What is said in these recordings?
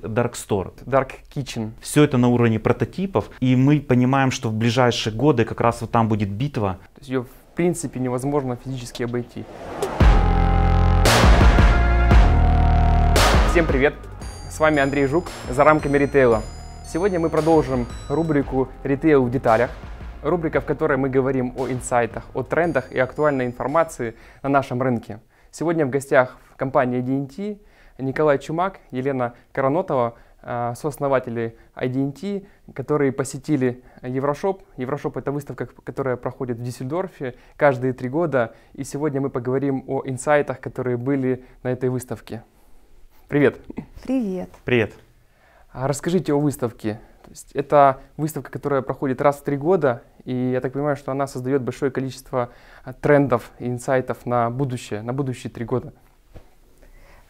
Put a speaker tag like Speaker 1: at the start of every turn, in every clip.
Speaker 1: Dark Store, Dark Kitchen. Все это на уровне прототипов, и мы понимаем, что в ближайшие годы как раз вот там будет битва.
Speaker 2: То есть ее в принципе невозможно физически обойти. Всем привет! С вами Андрей Жук за рамками ритейла. Сегодня мы продолжим рубрику «Ритейл в деталях», рубрика, в которой мы говорим о инсайтах, о трендах и актуальной информации на нашем рынке. Сегодня в гостях в компании DNT Николай Чумак, Елена Коронотова, а, сооснователи IDNT, которые посетили Еврошоп. Еврошоп — это выставка, которая проходит в Дюссельдорфе каждые три года. И сегодня мы поговорим о инсайтах, которые были на этой выставке. Привет! Привет! Привет! А расскажите о выставке. То есть это выставка, которая проходит раз в три года, и я так понимаю, что она создает большое количество а, трендов и инсайтов на будущее, на будущие три года.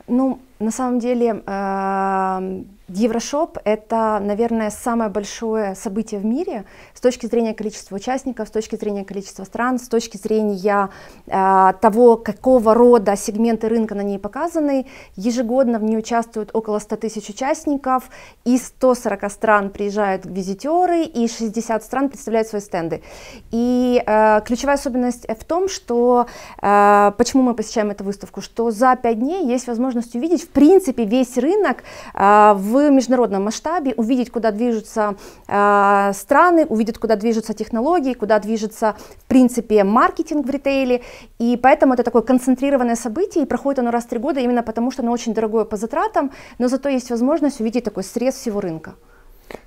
Speaker 3: Ну, на самом деле э, Еврошоп – это, наверное, самое большое событие в мире с точки зрения количества участников, с точки зрения количества стран, с точки зрения э, того, какого рода сегменты рынка на ней показаны. Ежегодно в ней участвуют около 100 тысяч участников, и 140 стран приезжают визитеры, и 60 стран представляют свои стенды. И э, ключевая особенность в том, что почему мы посещаем эту выставку, что за 5 дней есть возможность увидеть, в принципе, весь рынок а, в международном масштабе, увидеть, куда движутся а, страны, увидеть, куда движутся технологии, куда движется, в принципе, маркетинг в ритейле. И поэтому это такое концентрированное событие, и проходит оно раз в три года именно потому, что оно очень дорогое по затратам, но зато есть возможность увидеть такой срез всего рынка.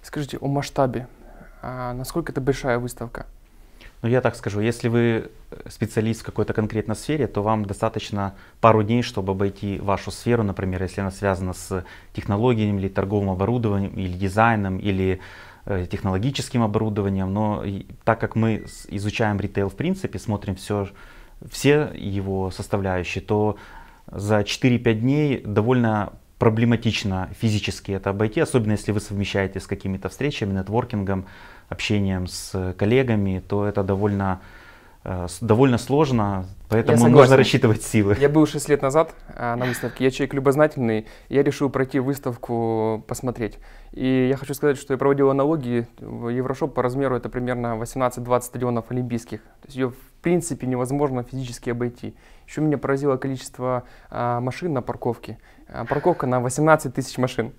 Speaker 3: Скажите
Speaker 2: о масштабе. А насколько это большая выставка?
Speaker 1: Ну, я так скажу, если вы э, специалист в какой-то конкретной сфере, то вам достаточно пару дней, чтобы обойти вашу сферу, например, если она связана с технологиями или торговым оборудованием, или дизайном, или э, технологическим оборудованием. Но и, так как мы изучаем ритейл в принципе, смотрим все, все его составляющие, то за 4-5 дней довольно проблематично физически это обойти, особенно если вы совмещаете с какими-то встречами, нетворкингом, общением с коллегами, то это довольно, э, довольно сложно, поэтому нужно рассчитывать силы. Я
Speaker 2: был 6 лет назад э, на выставке, я человек любознательный, я решил пройти выставку, посмотреть. И я хочу сказать, что я проводил аналогии, Еврошоп по размеру это примерно 18-20 стадионов олимпийских, то есть ее в принципе невозможно физически обойти. Еще меня поразило количество э, машин на парковке, парковка на 18 тысяч машин.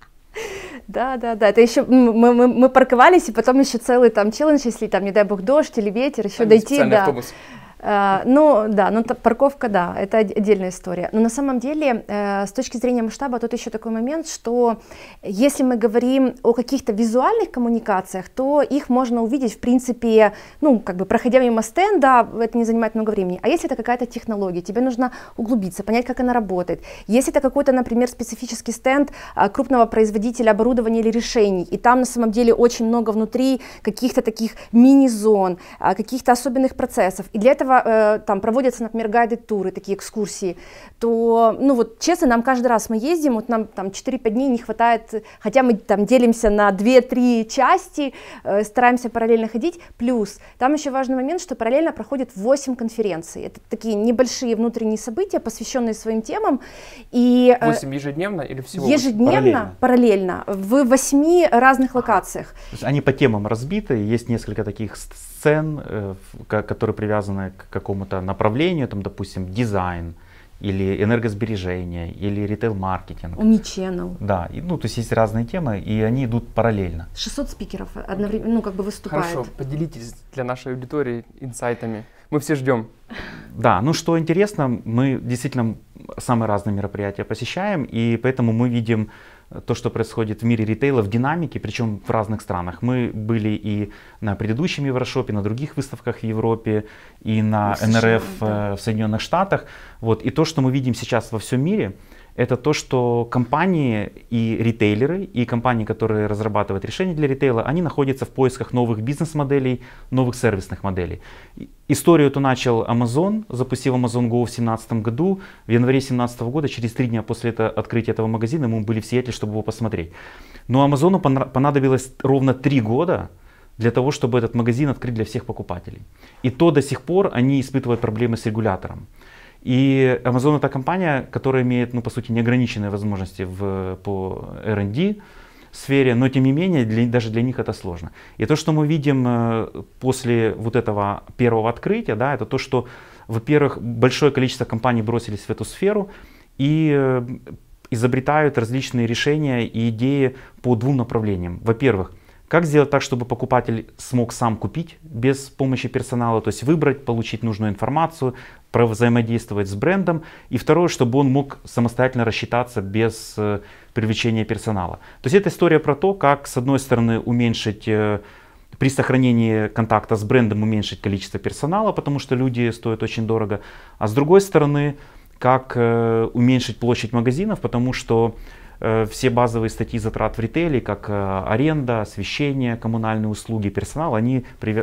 Speaker 3: Да, да, да. Это еще мы, мы, мы парковались, и потом еще целый там челлендж, если там, не дай бог, дождь или ветер, еще там дойти. Да. Автобус. Э, ну да, ну парковка, да, это отдельная история. Но на самом деле, э, с точки зрения масштаба, тут еще такой момент, что если мы говорим о каких-то визуальных коммуникациях, то их можно увидеть, в принципе, ну, как бы проходя мимо стенда, это не занимает много времени. А если это какая-то технология, тебе нужно углубиться, понять, как она работает. Если это какой-то, например, специфический стенд а, крупного производителя оборудования или решений, и там на самом деле очень много внутри каких-то таких мини-зон, а, каких-то особенных процессов, и для этого Э, там проводятся, например, гайды-туры, такие экскурсии, то, ну вот честно, нам каждый раз мы ездим, вот нам там 4-5 дней не хватает, хотя мы там делимся на 2-3 части, э, стараемся параллельно ходить, плюс там еще важный момент, что параллельно проходит 8 конференций, это такие небольшие внутренние события, посвященные своим темам, и... Э, 8
Speaker 2: ежедневно или всего? Ежедневно,
Speaker 3: параллельно, параллельно в 8 разных локациях.
Speaker 1: Они по темам разбиты, есть несколько таких сцен, э, которые привязаны к какому-то направлению, там, допустим, дизайн, или энергосбережение, или ритейл-маркетинг.
Speaker 3: Omnichannel.
Speaker 1: Да, и, ну то есть есть разные темы, и они идут параллельно.
Speaker 3: 600 спикеров одновременно, ну как бы выступают. Хорошо, поделитесь
Speaker 2: для нашей аудитории инсайтами.
Speaker 1: Мы все ждем. Да, ну что интересно, мы действительно самые разные мероприятия посещаем, и поэтому мы видим то, что происходит в мире ритейла, в динамике, причем в разных странах. Мы были и на предыдущем Еврошопе, на других выставках в Европе, и на и НРФ да. Э, в Соединенных Штатах. Вот. И то, что мы видим сейчас во всем мире, это то, что компании и ритейлеры, и компании, которые разрабатывают решения для ритейла, они находятся в поисках новых бизнес-моделей, новых сервисных моделей. Историю эту начал Amazon, запустил Amazon Go в 2017 году. В январе 2017 года, через три дня после это, открытия этого магазина, мы были в Сиэтле, чтобы его посмотреть. Но Амазону понадобилось ровно три года, для того, чтобы этот магазин открыть для всех покупателей. И то до сих пор они испытывают проблемы с регулятором. И Amazon это компания, которая имеет, ну, по сути, неограниченные возможности в, по R&D сфере, но тем не менее, для, даже для них это сложно. И то, что мы видим э, после вот этого первого открытия, да, это то, что, во-первых, большое количество компаний бросились в эту сферу и э, изобретают различные решения и идеи по двум направлениям. Во-первых, как сделать так, чтобы покупатель смог сам купить без помощи персонала, то есть выбрать, получить нужную информацию, взаимодействовать с брендом. И второе, чтобы он мог самостоятельно рассчитаться без э, привлечения персонала. То есть это история про то, как с одной стороны уменьшить э, при сохранении контакта с брендом уменьшить количество персонала, потому что люди стоят очень дорого. А с другой стороны, как э, уменьшить площадь магазинов, потому что Э, все базовые статьи затрат в ритейле, как э, аренда, освещение, коммунальные услуги, персонал, они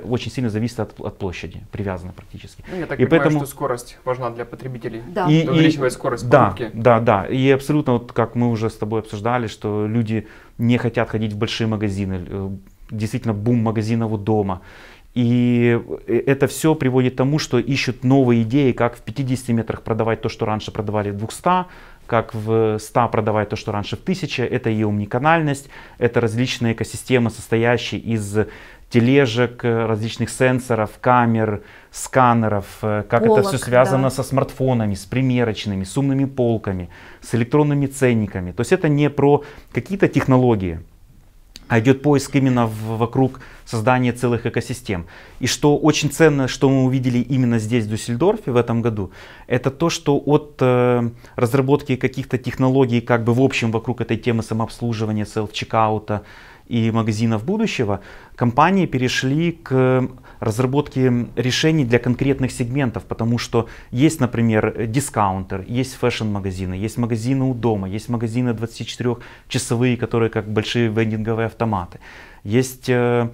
Speaker 1: очень сильно зависят от, от площади, привязаны практически. Ну, я так и понимаю, поэтому... что
Speaker 2: скорость важна для потребителей, да. и, увеличивает и, скорость да, покупки.
Speaker 1: Да, да, и абсолютно, вот как мы уже с тобой обсуждали, что люди не хотят ходить в большие магазины, э, действительно бум магазинов у дома. И это все приводит к тому, что ищут новые идеи, как в 50 метрах продавать то, что раньше продавали в 200, как в 100 продавать то, что раньше в 1000, это и умниканальность, это различные экосистемы, состоящие из тележек, различных сенсоров, камер, сканеров, э, как Полок, это все связано да. со смартфонами, с примерочными, с умными полками, с электронными ценниками. То есть это не про какие-то технологии, а идет поиск именно в, вокруг создания целых экосистем. И что очень ценно, что мы увидели именно здесь, в Дюссельдорфе в этом году, это то, что от э, разработки каких-то технологий, как бы в общем вокруг этой темы самообслуживания, селф-чекаута, и магазинов будущего, компании перешли к разработке решений для конкретных сегментов, потому что есть, например, дискаунтер, есть фэшн-магазины, есть магазины у дома, есть магазины 24-часовые, которые как большие вендинговые автоматы, есть э,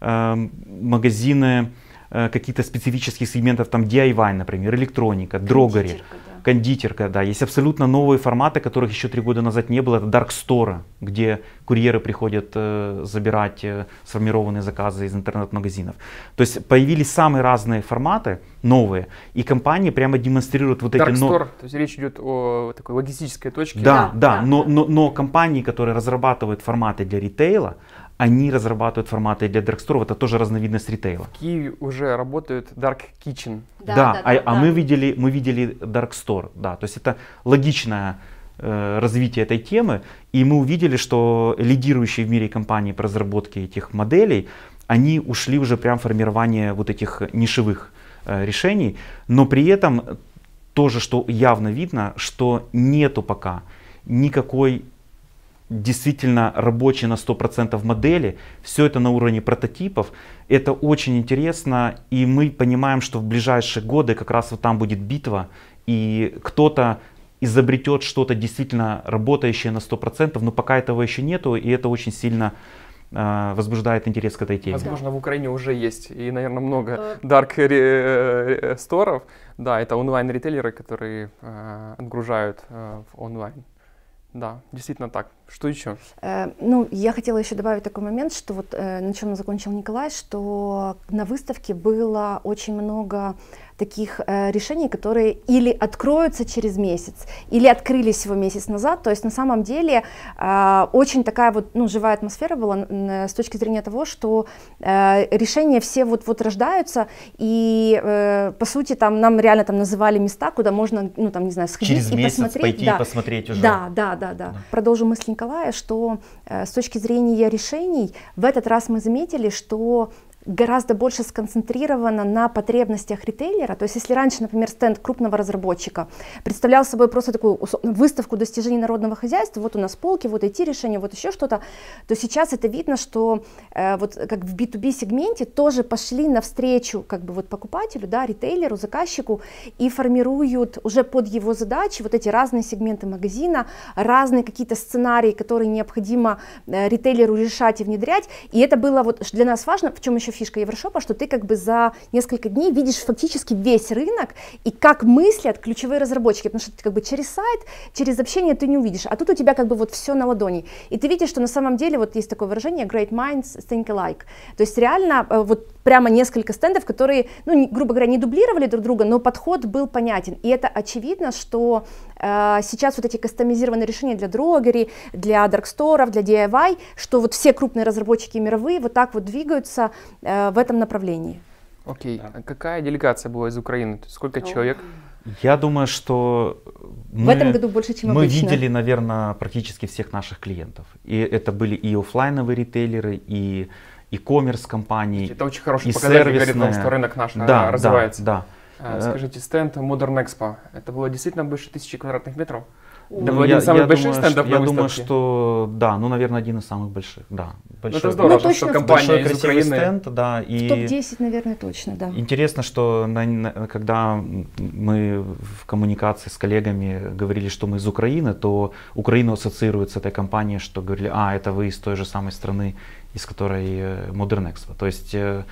Speaker 1: э, магазины э, каких-то специфических сегментов, там DIY, например, электроника, дрогари. Да кондитерка, да, есть абсолютно новые форматы, которых еще три года назад не было. Это Dark Store, где курьеры приходят э, забирать э, сформированные заказы из интернет-магазинов. То есть появились самые разные форматы, новые, и компании прямо демонстрируют вот Dark эти... Dark Store, но...
Speaker 2: то есть речь идет о такой логистической точке. Да, да,
Speaker 1: да, да. Но, но, но компании, которые разрабатывают форматы для ритейла, они разрабатывают форматы для дарксторов, это тоже разновидность ритейла. В
Speaker 2: Киеве уже работают Dark Kitchen. Да, да, да, а, да, а да.
Speaker 1: мы видели, мы видели Dark Store, да, то есть это логичное э, развитие этой темы, и мы увидели, что лидирующие в мире компании по разработке этих моделей, они ушли уже прям в формирование вот этих нишевых э, решений, но при этом тоже, что явно видно, что нету пока никакой действительно рабочие на 100% модели. Все это на уровне прототипов. Это очень интересно, и мы понимаем, что в ближайшие годы как раз вот там будет битва, и кто-то изобретет что-то действительно работающее на 100%, но пока этого еще нету, и это очень сильно э, возбуждает интерес к этой теме.
Speaker 2: Возможно, в Украине уже есть и, наверное, много э. dark э, сторов. Да, это онлайн-ритейлеры, которые э, отгружают в онлайн. Да, действительно так. Что еще?
Speaker 3: Э, ну, я хотела еще добавить такой момент, что вот э, на чем закончил Николай, что на выставке было очень много таких э, решений, которые или откроются через месяц, или открылись всего месяц назад. То есть на самом деле э, очень такая вот ну, живая атмосфера была э, с точки зрения того, что э, решения все вот-вот рождаются, и э, по сути там нам реально там называли места, куда можно, ну там не знаю, сходить через и месяц посмотреть. Пойти да. и посмотреть уже. Да, да, да, да. да. Продолжу мысли Николая, что э, с точки зрения решений в этот раз мы заметили, что гораздо больше сконцентрирована на потребностях ритейлера. То есть если раньше, например, стенд крупного разработчика представлял собой просто такую выставку достижений народного хозяйства, вот у нас полки, вот эти решения, вот еще что-то, то сейчас это видно, что э, вот как в B2B сегменте тоже пошли навстречу как бы вот покупателю, да, ритейлеру, заказчику и формируют уже под его задачи вот эти разные сегменты магазина, разные какие-то сценарии, которые необходимо э, ритейлеру решать и внедрять. И это было вот для нас важно, в чем еще фишка Еврошопа, что ты как бы за несколько дней видишь фактически весь рынок и как мыслят ключевые разработчики, потому что ты как бы через сайт, через общение ты не увидишь, а тут у тебя как бы вот все на ладони. И ты видишь, что на самом деле вот есть такое выражение great minds think alike. То есть реально э, вот прямо несколько стендов, которые, ну, грубо говоря, не дублировали друг друга, но подход был понятен. И это очевидно, что э, сейчас вот эти кастомизированные решения для дрогери, для дарксторов, для DIY, что вот все крупные разработчики мировые вот так вот двигаются Э, в этом направлении.
Speaker 2: Окей. Okay. Да. А какая делегация была из Украины? Сколько oh. человек? Я думаю, что
Speaker 1: мы, в этом году больше, чем мы обычно. видели, наверное, практически всех наших клиентов. И это были и офлайновые ритейлеры, и e-commerce компании. Это очень хороший и показатель сервисные. говорит нам, что рынок наш да, развивается. Да, да. Э, скажите,
Speaker 2: стенд Modern Expo, это было действительно больше тысячи квадратных метров? Да, ну, один я, из самых я больших думаю, стендов Я думаю,
Speaker 1: что да, ну, наверное, один из самых больших, да. Ну, Большой, это здорово, ну, точно что компания из Украины. стенд, да. И в топ-10,
Speaker 3: наверное, точно, да.
Speaker 1: Интересно, что на, на, когда мы в коммуникации с коллегами говорили, что мы из Украины, то Украину ассоциируют с этой компанией, что говорили, а, это вы из той же самой страны, из которой э, Modern Expo. То есть э,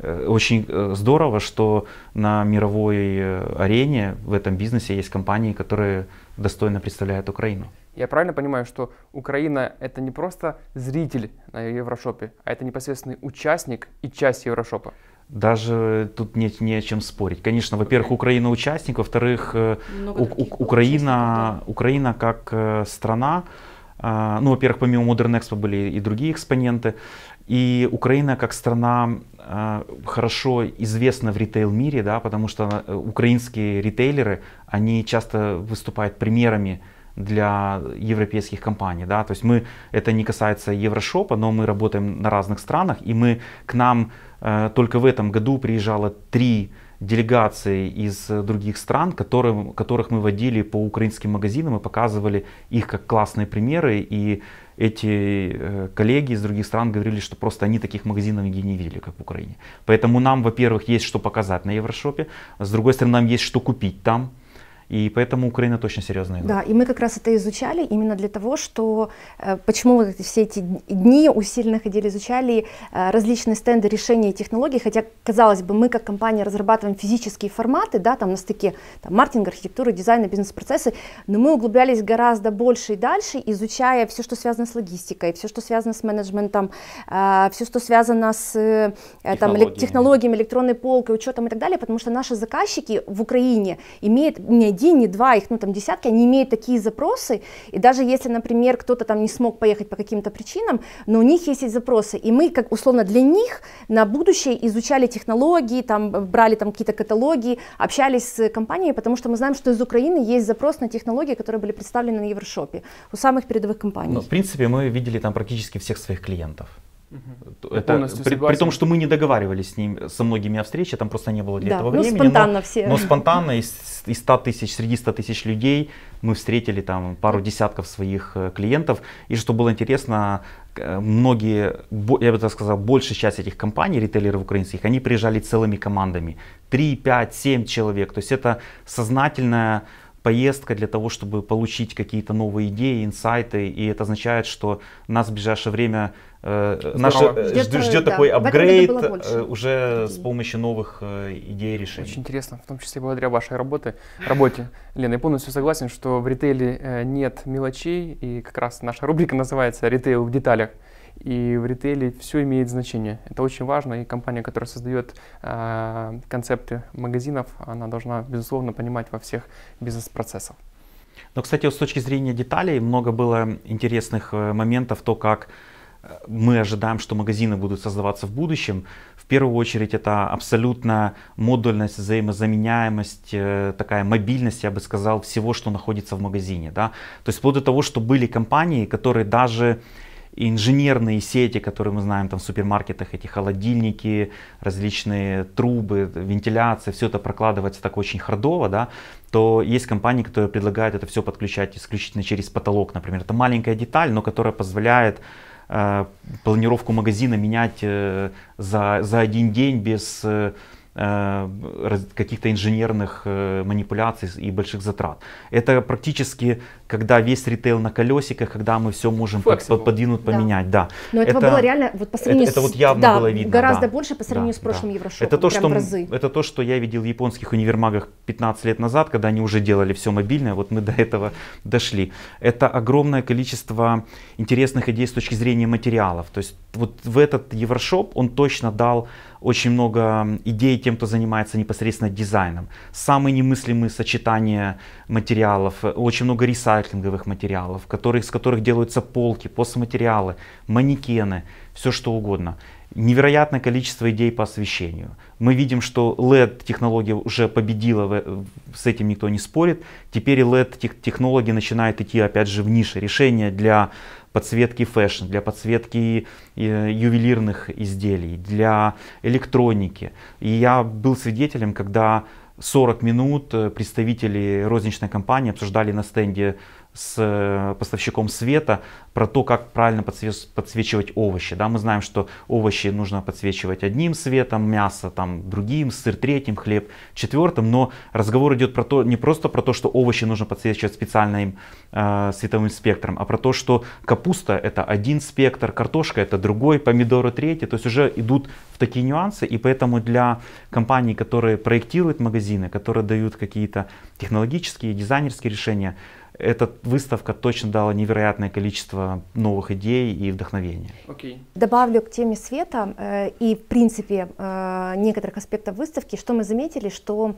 Speaker 1: э, очень здорово, что на мировой арене в этом бизнесе есть компании, которые достойно представляет Украину.
Speaker 2: Я правильно понимаю, что Украина это не просто зритель на Еврошопе, а это непосредственный участник и часть Еврошопа?
Speaker 1: Даже тут нет не о чем спорить. Конечно, во-первых, Украина участник, во-вторых, э, Украина, Украина как э, страна, э, ну, во-первых, помимо Modern Expo были и другие экспоненты. И Украина как страна э, хорошо известна в ритейл-мире, да, потому что э, украинские ритейлеры, они часто выступают примерами для европейских компаний. Да? То есть мы, это не касается Еврошопа, но мы работаем на разных странах, и мы к нам э, только в этом году приезжало три делегации из других стран, которым, которых мы водили по украинским магазинам и показывали их как классные примеры. И эти э, коллеги из других стран говорили, что просто они таких магазинов нигде не видели, как в Украине. Поэтому нам, во-первых, есть что показать на Еврошопе, с другой стороны, нам есть что купить там, и поэтому Украина точно серьезно Да,
Speaker 3: и мы как раз это изучали именно для того, что э, почему вот все эти дни усиленно ходили, изучали э, различные стенды решения и технологий, хотя, казалось бы, мы как компания разрабатываем физические форматы, да, там на стыке там, маркетинг, архитектуры, дизайна, бизнес-процессы, но мы углублялись гораздо больше и дальше, изучая все, что связано с логистикой, все, что связано с менеджментом, э, все, что связано с технологиями. Там, технологиями, электронной полкой, учетом и так далее, потому что наши заказчики в Украине имеют не один, не два, их ну там десятки, они имеют такие запросы, и даже если, например, кто-то там не смог поехать по каким-то причинам, но у них есть эти запросы, и мы как условно для них на будущее изучали технологии, там брали там какие-то каталоги, общались с компанией, потому что мы знаем, что из Украины есть запрос на технологии, которые были представлены на Еврошопе у самых передовых компаний. Ну, в
Speaker 1: принципе, мы видели там практически всех своих клиентов. Угу. Это, при, при том, что мы не договаривались с ним со многими о встрече, там просто не было для да. этого ну, времени. Спонтанно но, все. но спонтанно из, из 100 тысяч, среди 100 тысяч людей мы встретили там пару десятков своих э, клиентов. И что было интересно, э, многие, я бы так сказал, большая часть этих компаний, ритейлеров украинских, они приезжали целыми командами. 3, 5, 7 человек. То есть это сознательная поездка для того, чтобы получить какие-то новые идеи, инсайты, и это означает, что нас в ближайшее
Speaker 2: время э, наш, ждет, ждет, ждет да, такой апгрейд э, уже с помощью новых э, идей и решений. Очень интересно, в том числе благодаря вашей работе. работе. Лена, я полностью согласен, что в ритейле э, нет мелочей, и как раз наша рубрика называется «Ритейл в деталях». И в ритейле все имеет значение. Это очень важно, и компания, которая создает э, а, концепты магазинов, она должна, безусловно, понимать во всех бизнес-процессах.
Speaker 1: Но, кстати, с точки зрения деталей, много было интересных э, моментов, то, как э, мы ожидаем, что магазины будут создаваться в будущем. В первую очередь это абсолютно модульность, взаимозаменяемость, э, такая мобильность, я бы сказал, всего, что находится в магазине. Да? То есть вплоть до того, что были компании, которые даже инженерные сети, которые мы знаем там в супермаркетах, эти холодильники, различные трубы, вентиляция, все это прокладывается так очень хардово, да, то есть компании, которые предлагают это все подключать исключительно через потолок, например. Это маленькая деталь, но которая позволяет э, планировку магазина менять э, за, за один день без... Э, Э, каких-то инженерных э, манипуляций и больших затрат. Это практически, когда весь ритейл на колесиках, когда мы все можем под, подвинуть, поменять. Да. Но этого это, было реально вот по сравнению это, с, это вот явно да, было видно, гораздо да. больше по сравнению да, с прошлым да. Еврошопом. Это то, что, это то, что я видел в японских универмагах 15 лет назад, когда они уже делали все мобильное, вот мы до этого дошли. Это огромное количество интересных идей с точки зрения материалов. То есть вот в этот Еврошоп он точно дал очень много идей тем, кто занимается непосредственно дизайном. Самые немыслимые сочетания материалов, э, очень много ресайклинговых материалов, которых, из которых делаются полки, постматериалы, манекены, все что угодно. Невероятное количество идей по освещению. Мы видим, что LED-технология уже победила, э, с этим никто не спорит. Теперь LED-технологии начинают идти опять же в нише. Решения для подсветки фэшн, для подсветки э, ювелирных изделий, для электроники. И я был свидетелем, когда 40 минут э, представители розничной компании обсуждали на стенде с э, поставщиком света про то, как правильно подсвечивать овощи. Да, мы знаем, что овощи нужно подсвечивать одним светом, мясо там другим, сыр третьим, хлеб четвертым, но разговор идет про то, не просто про то, что овощи нужно подсвечивать специальным э, световым спектром, а про то, что капуста это один спектр, картошка это другой, помидоры третий, то есть уже идут в такие нюансы, и поэтому для компаний, которые проектируют магазины, которые дают какие-то технологические, дизайнерские решения, эта выставка точно дала невероятное количество новых идей и вдохновения.
Speaker 3: Okay. Добавлю к теме света э, и, в принципе, э, некоторых аспектов выставки, что мы заметили, что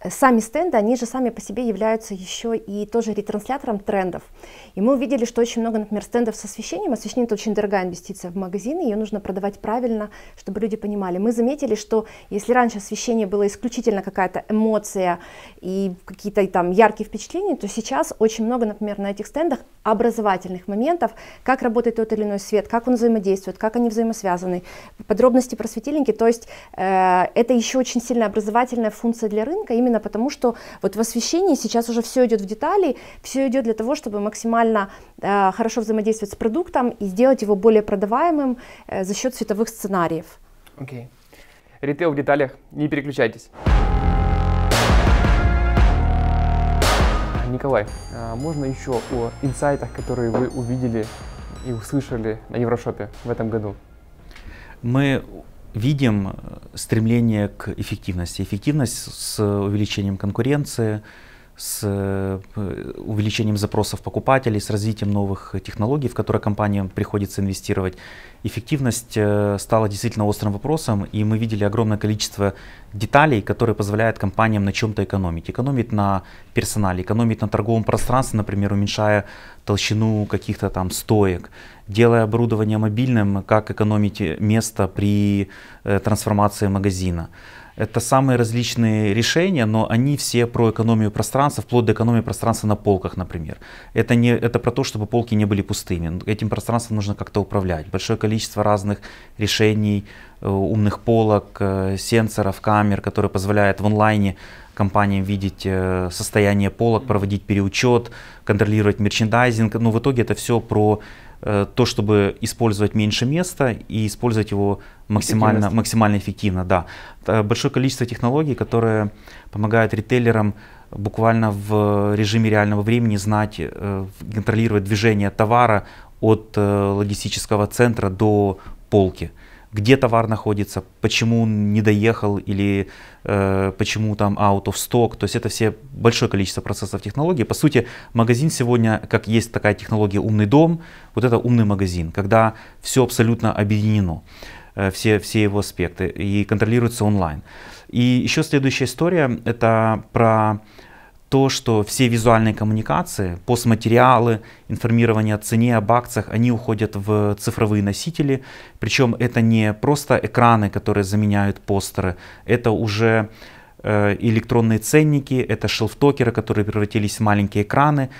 Speaker 3: э, сами стенды, они же сами по себе являются еще и тоже ретранслятором трендов. И мы увидели, что очень много, например, стендов с освещением. Освещение – это очень дорогая инвестиция в магазин, ее нужно продавать правильно, чтобы люди понимали. Мы заметили, что если раньше освещение было исключительно какая-то эмоция и какие-то там яркие впечатления, то сейчас очень очень много, например, на этих стендах образовательных моментов, как работает тот или иной свет, как он взаимодействует, как они взаимосвязаны, подробности про светильники. То есть э, это еще очень сильно образовательная функция для рынка, именно потому что вот в освещении сейчас уже все идет в детали, все идет для того, чтобы максимально э, хорошо взаимодействовать с продуктом и сделать его более продаваемым э, за счет световых сценариев.
Speaker 2: Окей. Okay. Ритейл в деталях. Не переключайтесь. Николай, а, можно еще о инсайтах, которые вы увидели и услышали на Еврошопе в этом году?
Speaker 1: Мы видим э, стремление к эффективности. Эффективность с увеличением конкуренции – с э, увеличением запросов покупателей, с развитием новых технологий, в которые компаниям приходится инвестировать, эффективность э, стала действительно острым вопросом, и мы видели огромное количество деталей, которые позволяют компаниям на чем-то экономить. Экономить на персонале, экономить на торговом пространстве, например, уменьшая толщину каких-то там стоек, делая оборудование мобильным, как экономить место при э, трансформации магазина это самые различные решения, но они все про экономию пространства, вплоть до экономии пространства на полках, например. Это, не, это про то, чтобы полки не были пустыми. Этим пространством нужно как-то управлять. Большое количество разных решений, э, умных полок, э, сенсоров, камер, которые позволяют в онлайне компаниям видеть э, состояние полок, проводить переучет, контролировать мерчендайзинг. Но в итоге это все про Э, то, чтобы использовать меньше места и использовать его максимально, максимально эффективно. Да. Э, большое количество технологий, которые помогают ритейлерам буквально в режиме реального времени знать, э, контролировать движение товара от логистического центра до полки где товар находится, почему он не доехал или э, почему там out of stock. То есть это все большое количество процессов технологий. По сути, магазин сегодня, как есть такая технология «Умный дом», вот это умный магазин, когда все абсолютно объединено, э, все, все его аспекты, и контролируется онлайн. И еще следующая история, это про то, что все визуальные коммуникации, постматериалы, информирование о цене, об акциях, они уходят в цифровые носители. Причем это не просто экраны, которые заменяют постеры, это уже э, электронные ценники, это шелфтокеры, которые превратились в маленькие экраны.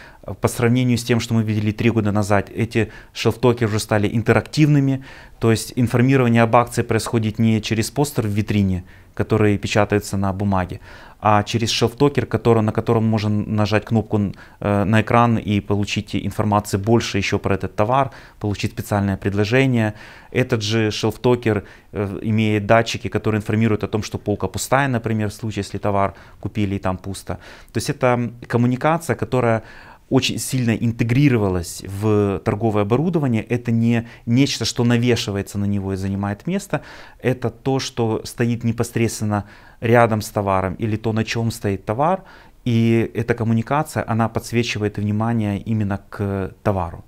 Speaker 1: По сравнению с тем, что мы видели три года назад, эти шелфтокеры уже стали интерактивными, то есть информирование об акции происходит не через постер в витрине, которые печатаются на бумаге, а через шелф-токер, на котором можно нажать кнопку э, на экран и получить информации больше еще про этот товар, получить специальное предложение. Этот же шелф-токер э, имеет датчики, которые информируют о том, что полка пустая, например, в случае, если товар купили и там пусто. То есть это коммуникация, которая очень сильно интегрировалось в торговое оборудование. Это не нечто, что навешивается на него и занимает место. Это то, что стоит непосредственно рядом с товаром или то, на чем стоит товар. И эта коммуникация, она подсвечивает внимание именно к товару.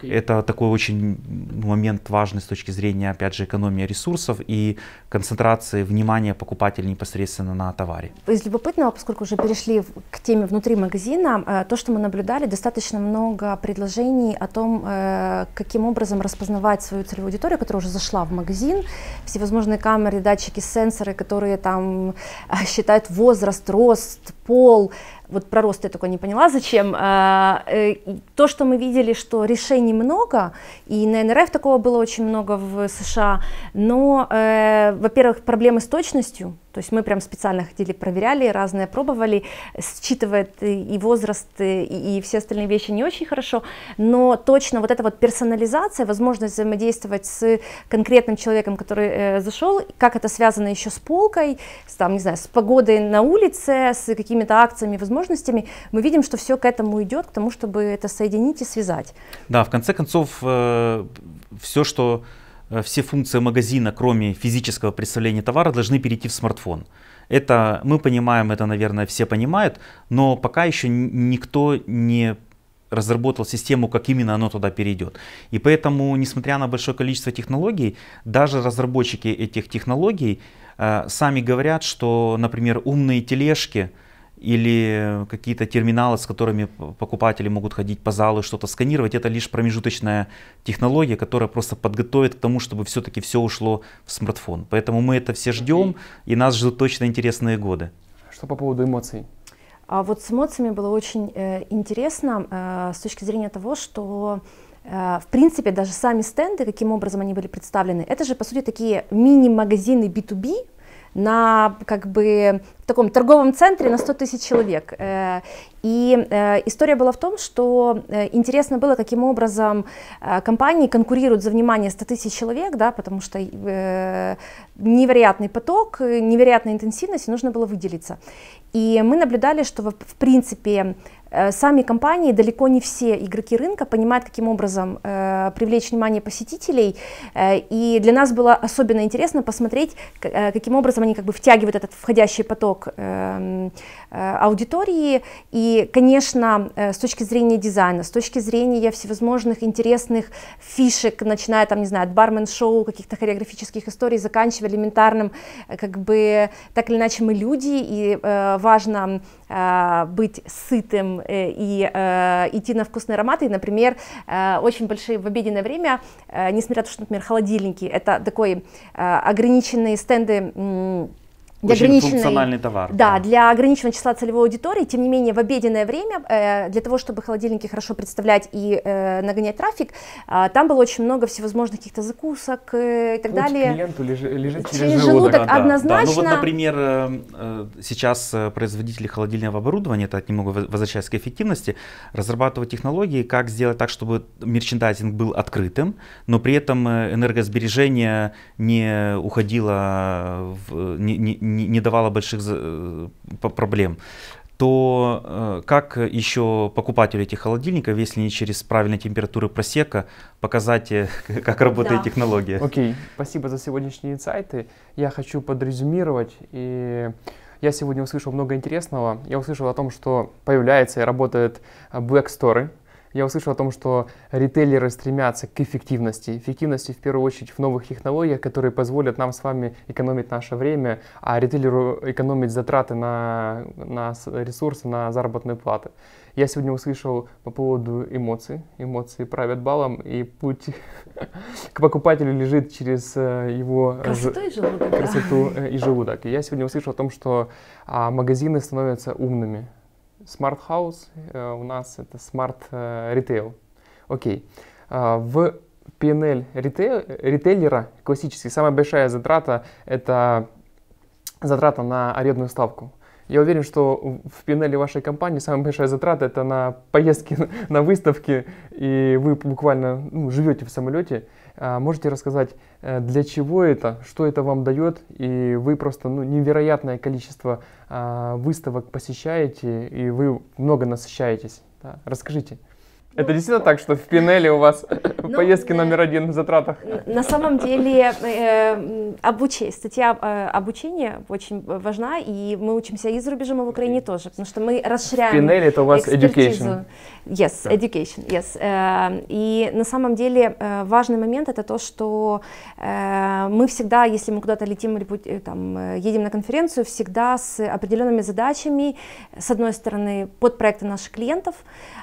Speaker 1: Okay. Это такой очень момент важный с точки зрения, опять же, экономии ресурсов и концентрации внимания покупателей непосредственно на товаре.
Speaker 3: Из любопытного, поскольку уже перешли к теме внутри магазина, э, то, что мы наблюдали, достаточно много предложений о том, э, каким образом распознавать свою целевую аудиторию, которая уже зашла в магазин, всевозможные камеры, датчики, сенсоры, которые там э, считают возраст, рост, пол, вот про рост я только не поняла, зачем. А, э, то, что мы видели, что решений много, и на НРФ такого было очень много в США, но, э, во-первых, проблемы с точностью, то есть мы прям специально ходили, проверяли, разные пробовали, считывает и возраст, и, и все остальные вещи не очень хорошо, но точно вот эта вот персонализация, возможность взаимодействовать с конкретным человеком, который э, зашел, как это связано еще с полкой, с, там, не знаю, с погодой на улице, с какими-то акциями, возможностями, мы видим, что все к этому идет, к тому, чтобы это соединить и связать.
Speaker 1: Да, в конце концов, э, все, что Э, все функции магазина, кроме физического представления товара, должны перейти в смартфон. Это мы понимаем, это, наверное, все понимают, но пока еще никто не разработал систему, как именно оно туда перейдет. И поэтому, несмотря на большое количество технологий, даже разработчики этих технологий э, сами говорят, что, например, умные тележки, или какие-то терминалы, с которыми покупатели могут ходить по залу и что-то сканировать. Это лишь промежуточная технология, которая просто подготовит к тому, чтобы все-таки все ушло в смартфон. Поэтому мы это все ждем, и нас ждут точно интересные годы.
Speaker 2: Что по поводу эмоций?
Speaker 3: А вот с эмоциями было очень э, интересно э, с точки зрения того, что э, в принципе, даже сами стенды, каким образом они были представлены, это же, по сути, такие мини-магазины B2B, на как бы в таком торговом центре на 100 тысяч человек. Э, и э, история была в том, что э, интересно было, каким образом компании конкурируют за внимание 100 тысяч человек, да, потому что невероятный поток, невероятная интенсивность, и нужно было выделиться. И мы наблюдали, что в принципе Э, сами компании, далеко не все игроки рынка понимают, каким образом э, привлечь внимание посетителей. Э, и для нас было особенно интересно посмотреть, э, каким образом они как бы втягивают этот входящий поток э, Э, аудитории. И, конечно, э, с точки зрения дизайна, с точки зрения всевозможных интересных фишек, начиная там, не знаю, от бармен-шоу, каких-то хореографических историй, заканчивая элементарным, э, как бы так или иначе мы люди, и э, важно э, быть сытым э, и э, идти на вкусные ароматы. И, например, э, очень большие в обеденное время, э, несмотря на то, что, например, холодильники, это такой э, ограниченные стенды. Э,
Speaker 1: для функциональный товар. Да,
Speaker 3: для ограниченного числа целевой аудитории, тем не менее, в обеденное время, э, для того, чтобы холодильники хорошо представлять и э, нагонять трафик, э, там было очень много всевозможных каких-то закусок и так Путь далее. клиенту лежит
Speaker 2: лежит через, через желудок. желудок да, однозначно. Да. Ну вот, например,
Speaker 1: сейчас производители холодильного оборудования, это немного возвращаясь к эффективности, разрабатывают технологии, как сделать так, чтобы мерчендайзинг был открытым, но при этом энергосбережение не уходило в, не, не не, не давало больших э, проблем то э, как еще покупателю этих холодильников, если не через правильные температуры просека, показать, э, как работает да. технология? Окей, okay.
Speaker 2: спасибо за сегодняшние инсайты. Я хочу подрезюмировать. И я сегодня услышал много интересного. Я услышал о том, что появляется и работает Black Store, я услышал о том, что ритейлеры стремятся к эффективности. Эффективности в первую очередь в новых технологиях, которые позволят нам с вами экономить наше время, а ритейлеру экономить затраты на, на ресурсы, на заработные платы. Я сегодня услышал по поводу эмоций. Эмоции правят балом, и путь к покупателю лежит через э, его красоту и желудок. Э, и желудок. И я сегодня услышал о том, что а, магазины становятся умными. Smart House э, у нас это Smart э, Retail. Окей. А, в PNL ритейлера классический. самая большая затрата – это затрата на арендную ставку. Я уверен, что в пинеле вашей компании самая большая затрата это на поездки на выставки, и вы буквально ну, живете в самолете. А можете рассказать, э, для чего это, что это вам дает, и вы просто ну, невероятное количество а, выставок посещаете, и вы много насыщаетесь. Да? Расскажите. Это действительно так, что в Пинеле у вас ну, поездки э, номер один в затратах?
Speaker 3: На самом деле э, обучение, статья э, обучения очень важна, и мы учимся и за рубежом, и в Украине okay. тоже, потому что мы расширяем В Пинеле это у вас экспертизу. education? Yes, yeah. education, yes. Э, и на самом деле э, важный момент это то, что э, мы всегда, если мы куда-то летим или э, там, э, едем на конференцию, всегда с определенными задачами, с одной стороны, под проекты наших клиентов,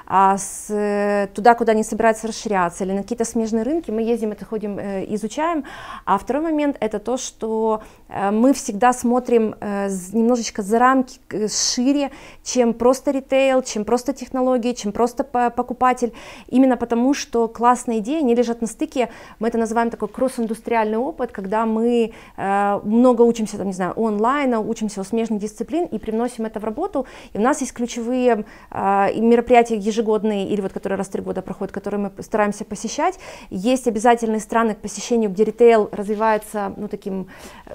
Speaker 3: а с Э, туда, куда они собираются расширяться, или на какие-то смежные рынки, мы ездим это ходим, э, изучаем. А второй момент это то, что Э, мы всегда смотрим э, немножечко за рамки э, шире, чем просто ритейл, чем просто технологии, чем просто покупатель, именно потому что классные идеи, они лежат на стыке, мы это называем такой кросс-индустриальный опыт, когда мы много учимся, там, не знаю, онлайн, учимся у смежных дисциплин и привносим это в работу, и у нас есть ключевые мероприятия ежегодные, или вот которые раз в три года проходят, которые мы стараемся посещать, есть обязательные страны к посещению, где ритейл развивается, ну, таким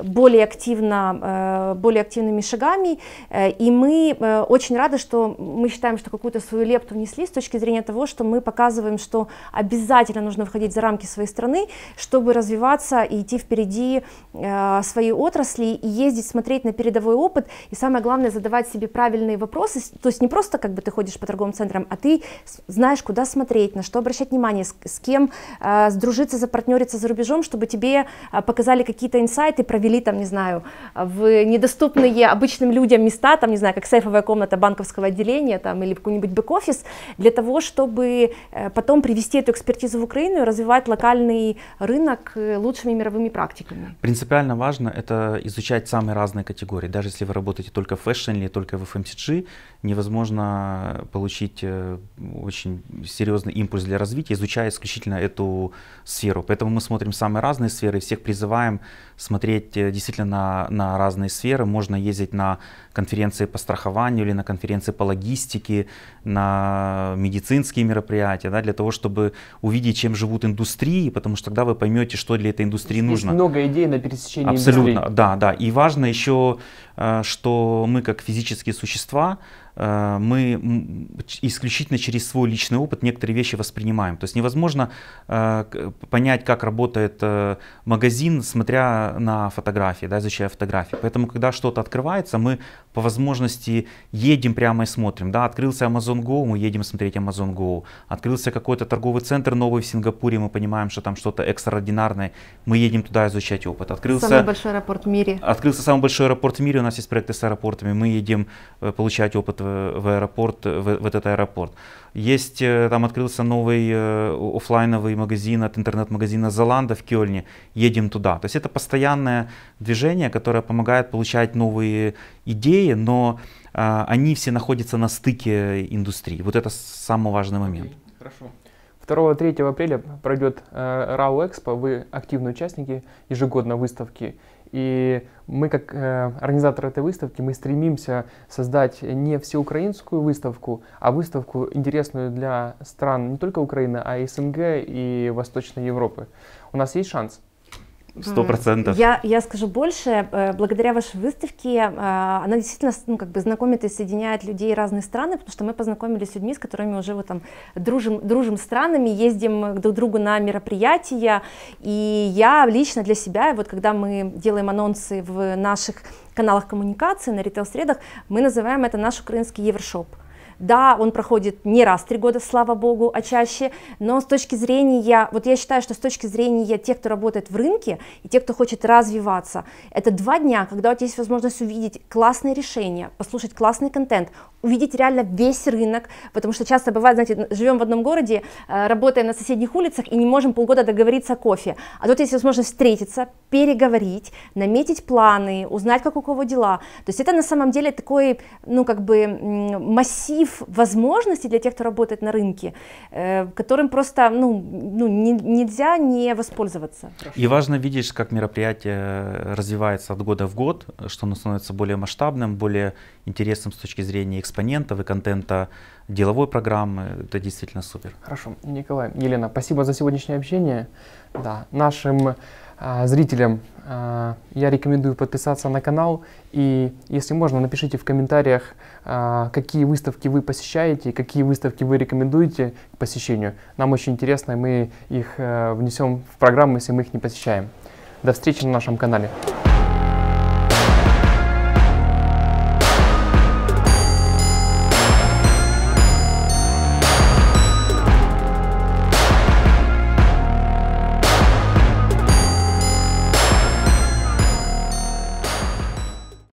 Speaker 3: более более, активно, э, более активными шагами. Э, и мы э, очень рады, что мы считаем, что какую-то свою лепту внесли с точки зрения того, что мы показываем, что обязательно нужно выходить за рамки своей страны, чтобы развиваться и идти впереди своей отрасли, и ездить, смотреть на передовой опыт, и самое главное, задавать себе правильные вопросы, то есть не просто как бы ты ходишь по торговым центрам, а ты знаешь, куда смотреть, на что обращать внимание, с, кем э, сдружиться, запартнериться за рубежом, чтобы тебе показали какие-то инсайты, провели там там, не знаю, в недоступные обычным людям места, там, не знаю, как сейфовая комната банковского отделения там, или какой-нибудь бэк-офис, для того, чтобы э, потом привести эту экспертизу в Украину и развивать локальный рынок э, лучшими мировыми практиками.
Speaker 1: Принципиально важно это изучать самые разные категории. Даже если вы работаете только в фэшн или только в FMCG, эм невозможно получить э, очень серьезный импульс для развития, изучая исключительно эту сферу. Поэтому мы смотрим самые разные сферы, всех призываем смотреть э, действительно на, на разные сферы. Можно ездить на конференции по страхованию или на конференции по логистике, на медицинские мероприятия, да, для того, чтобы увидеть, чем живут индустрии, потому что тогда вы поймете, что для этой индустрии Здесь нужно.
Speaker 2: много идей на пересечении Абсолютно, индустрии.
Speaker 1: да, да. И важно еще, э, что мы как физические существа, Э, мы исключительно через свой личный опыт некоторые вещи воспринимаем. То есть невозможно э, понять, как работает э, магазин, смотря на фотографии, да, изучая фотографии. Поэтому, когда что-то открывается, мы по возможности едем прямо и смотрим. Да, открылся Amazon Go, мы едем смотреть Amazon Go. Открылся какой-то торговый центр новый в Сингапуре, мы понимаем, что там что-то экстраординарное, мы едем туда изучать опыт. Открылся, самый большой аэропорт в мире. Открылся самый большой аэропорт в мире, у нас есть проекты с аэропортами, мы едем получать опыт в аэропорт, в, в этот аэропорт. Есть, э, там открылся новый э, офлайновый магазин от интернет-магазина Золанда в Кёльне. Едем туда. То есть это постоянное движение, которое помогает получать новые идеи, но а, они все находятся на стыке индустрии. Вот это самый важный момент.
Speaker 2: Хорошо. 2-3 апреля пройдет э, РАУ Экспо. Вы активные участники ежегодно выставки. И мы, как э, организаторы этой выставки, мы стремимся создать не всеукраинскую выставку, а выставку интересную для стран не только Украины, а и СНГ и Восточной Европы. У нас есть шанс. Сто процентов. Я,
Speaker 3: я скажу больше. Э, благодаря вашей выставке э, она действительно ну, как бы знакомит и соединяет людей разных стран, потому что мы познакомились с людьми, с которыми уже вот там дружим, дружим странами, ездим друг к другу на мероприятия. И я лично для себя, вот когда мы делаем анонсы в наших каналах коммуникации, на ритейл-средах, мы называем это наш украинский евршоп да, он проходит не раз в три года, слава богу, а чаще, но с точки зрения, вот я считаю, что с точки зрения тех, кто работает в рынке и тех, кто хочет развиваться, это два дня, когда у тебя есть возможность увидеть классные решения, послушать классный контент, увидеть реально весь рынок, потому что часто бывает, знаете, живем в одном городе, э, работаем на соседних улицах и не можем полгода договориться о кофе, а тут есть возможность встретиться, переговорить, наметить планы, узнать, как у кого дела, то есть это на самом деле такой, ну, как бы массив прорыв возможностей для тех, кто работает на рынке, э, которым просто ну, ну, не, нельзя не воспользоваться.
Speaker 1: И важно видеть, как мероприятие развивается от года в год, что оно становится более масштабным, более интересным с точки зрения экспонентов и контента деловой программы. Это действительно супер.
Speaker 2: Хорошо. Николай, Елена, спасибо за сегодняшнее общение. Да, нашим а, зрителям а, я рекомендую подписаться на канал и, если можно, напишите в комментариях, а, какие выставки вы посещаете, какие выставки вы рекомендуете к посещению. Нам очень интересно, и мы их э, внесем в программу, если мы их не посещаем. До встречи на нашем канале.